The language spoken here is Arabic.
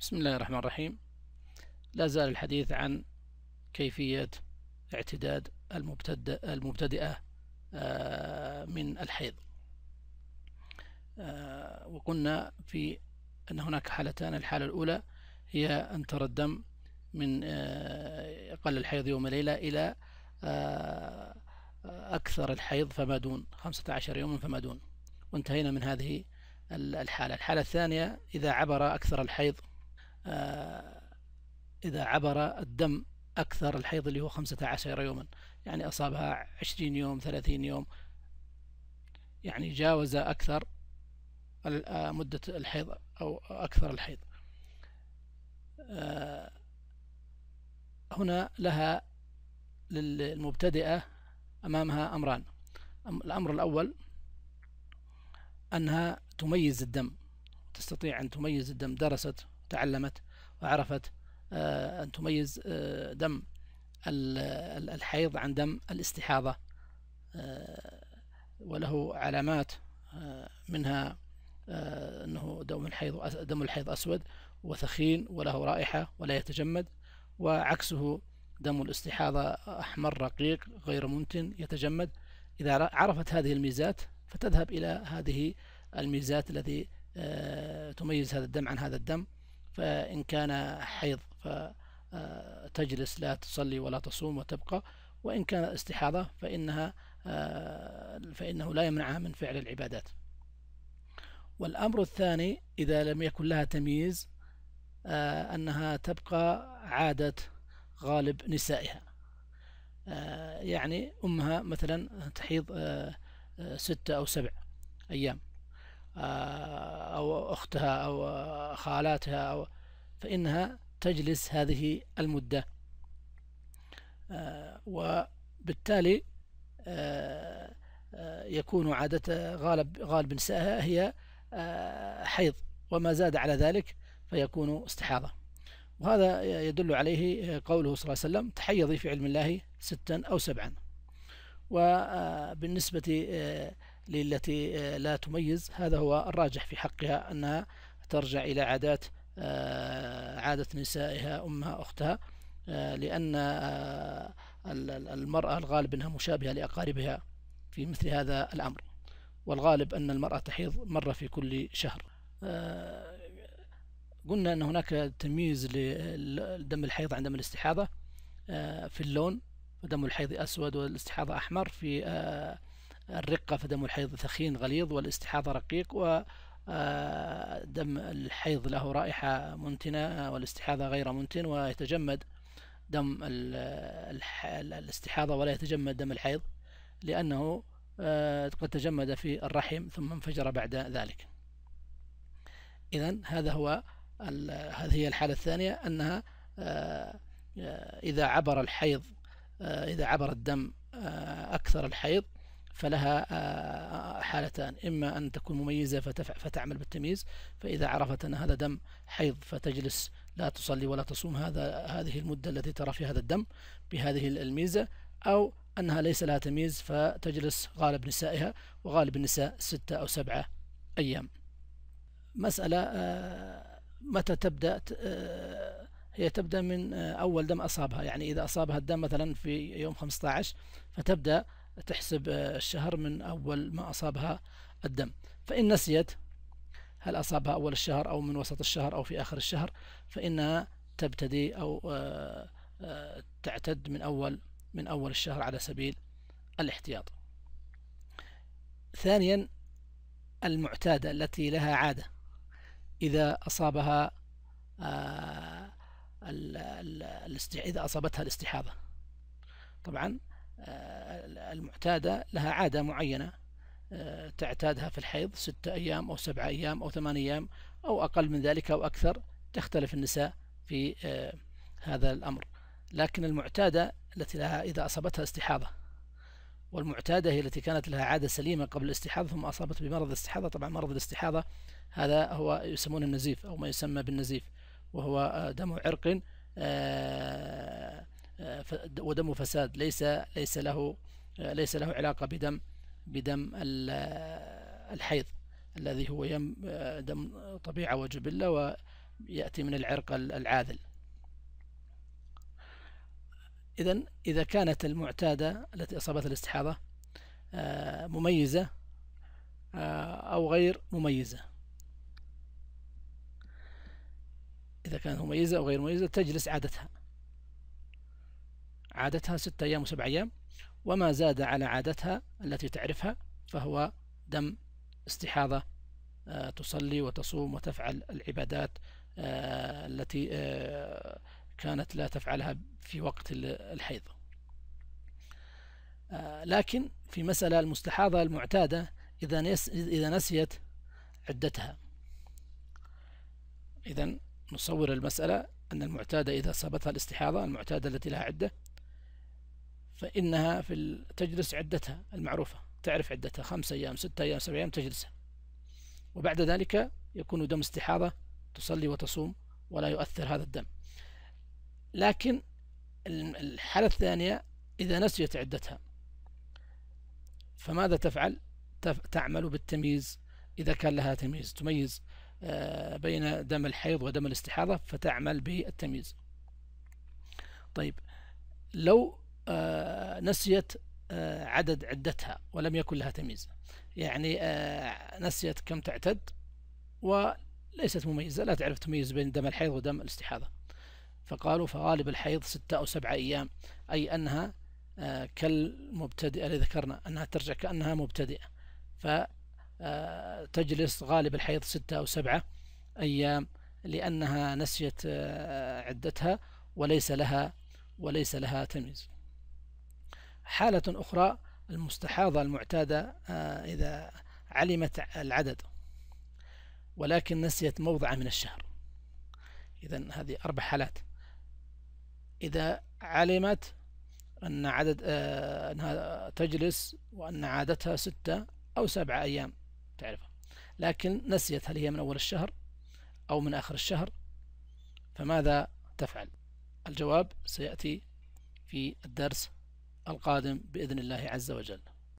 بسم الله الرحمن الرحيم لا زال الحديث عن كيفية اعتداد المبتدئة المبتدئة من الحيض آه، وقلنا في أن هناك حالتان الحالة الأولى هي أن ترى الدم من آه، أقل الحيض يوم ليلة إلى آه، أكثر الحيض فما دون 15 يوما فما دون وانتهينا من هذه الحالة الحالة الثانية إذا عبر أكثر الحيض آه، إذا عبر الدم أكثر الحيض اللي هو 15 يوما يعني أصابها 20 يوم 30 يوم يعني جاوز أكثر آه، مدة الحيض أو أكثر الحيض آه، هنا لها للمبتدئة أمامها أمران الأمر الأول أنها تميز الدم تستطيع أن تميز الدم درست تعلمت وعرفت آه، أن تميز آه، دم الحيض عن دم الاستحاضة آه، وله علامات منها أنه دم الحيض دم الحيض أسود وثخين وله رائحة ولا يتجمد وعكسه دم الاستحاضة أحمر رقيق غير منتن يتجمد إذا عرفت هذه الميزات فتذهب إلى هذه الميزات التي تميز هذا الدم عن هذا الدم فإن كان حيض فتجلس آه، لا تصلي ولا تصوم وتبقى وإن كان استحاضة فإنها آه، فإنه لا يمنعها من فعل العبادات والأمر الثاني إذا لم يكن لها تمييز آه، أنها تبقى عادة غالب نسائها يعني أمها مثلا تحيض ستة أو سبع أيام آه، أو أختها أو خالاتها أو فإنها تجلس هذه المدة آه، وبالتالي آه، يكون عادة غالب غالب نسائها هي حيض وما زاد على ذلك فيكون استحاضة وهذا يدل عليه قوله صلى الله عليه وسلم تحيضي في علم الله ستا أو سبعا وبالنسبة للتي آه، لا تميز هذا هو الراجح في حقها أنها ترجع إلى عادات آه، عادة نسائها أمها أختها آه، لأن المرأة الغالب أنها مشابهة لأقاربها في مثل هذا الأمر والغالب أن المرأة تحيض مرة في كل شهر قلنا أن هناك تمييز لدم الحيض عندما الاستحاضة في اللون فدم الحيض أسود والاستحاضة أحمر في الرقة فدم الحيض ثخين غليظ والاستحاضة رقيق و آه، دم الحيض له رائحة منتنة آه، والاستحاضة غير منتن ويتجمد دم الاستحاضة ولا يتجمد دم الحيض لأنه آه، قد تجمد في الرحم ثم انفجر بعد ذلك إذا هذا هو هذه هي الحالة الثانية أنها إذا عبر الحيض إذا عبر الدم أكثر الحيض فلها آه، آه، حالتان إما أن تكون مميزة فتعمل بالتمييز فإذا عرفت أن هذا دم حيض فتجلس لا تصلي ولا تصوم هذا هذه المدة التي ترى فيها هذا الدم بهذه الميزة أو أنها ليس لها تمييز فتجلس غالب نسائها وغالب النساء ستة أو سبعة أيام مسألة آه، متى تبدأ هي تبدأ من أول دم أصابها يعني إذا أصابها الدم مثلا في يوم 15 فتبدأ تحسب آه، الشهر من أول ما أصابها الدم فإن نسيت هل أصابها أول الشهر أو من وسط الشهر أو في آخر الشهر فإنها تبتدي أو آه، آه، تعتد من أول من أول الشهر على سبيل الاحتياط ثانيا المعتادة التي لها عادة إذا أصابها إذا أصابتها الاستحاضة طبعا المعتادة لها عادة معينة آه، تعتادها في الحيض ستة أيام أو سبعة أيام أو ثمانية أيام أو أقل من ذلك أو أكثر تختلف النساء في آه، هذا الأمر لكن المعتادة التي لها إذا أصابتها استحاضة والمعتادة هي التي كانت لها عادة سليمة قبل الاستحاضة ثم أصابت بمرض الاستحاضة طبعا مرض الاستحاضة هذا هو يسمونه النزيف أو ما يسمى بالنزيف وهو آه، دم عرق ودم فساد ليس ليس له ليس له علاقة بدم بدم الحيض الذي هو يم دم طبيعة وجبلة ويأتي من العرق العاذل إذا إذا كانت المعتادة التي أصابتها الاستحاضة آه، مميزة آه، أو غير مميزة إذا كانت مميزة أو غير مميزة تجلس عادتها عادتها ستة أيام وسبع أيام وما زاد على عادتها التي تعرفها فهو دم استحاضة آه، تصلي وتصوم وتفعل العبادات آه، التي آه، كانت لا تفعلها في وقت الحيض لكن في مسألة المستحاضة المعتادة إذا نسيت عدتها إذا نصور المسألة أن المعتادة إذا أصابتها الاستحاضة المعتادة التي لها عدة فإنها في تجلس عدتها المعروفة تعرف عدتها خمسة أيام ستة أيام سبعة أيام تجلسها وبعد ذلك يكون دم استحاضة تصلي وتصوم ولا يؤثر هذا الدم لكن الحالة الثانية إذا نسيت عدتها فماذا تفعل؟ تعمل بالتمييز إذا كان لها تمييز تميز آه، بين دم الحيض ودم الاستحاضة فتعمل بالتمييز طيب لو آه، نسيت آه، عدد عدتها ولم يكن لها تمييز يعني آه، نسيت كم تعتد وليست مميزة لا تعرف تميز بين دم الحيض ودم الاستحاضة فقالوا فغالب الحيض ستة أو سبعة أيام أي أنها كالمبتدئة اللي ذكرنا أنها ترجع كأنها مبتدئة فتجلس غالب الحيض ستة أو سبعة أيام لأنها نسيت عدتها وليس لها وليس لها تمييز حالة أخرى المستحاضة المعتادة آه، إذا علمت العدد ولكن نسيت موضع من الشهر إذا هذه أربع حالات إذا علمت أن عدد آه، أنها تجلس وأن عادتها ستة أو سبعة أيام تعرفها لكن نسيت هل هي من أول الشهر أو من آخر الشهر فماذا تفعل الجواب سيأتي في الدرس القادم بإذن الله عز وجل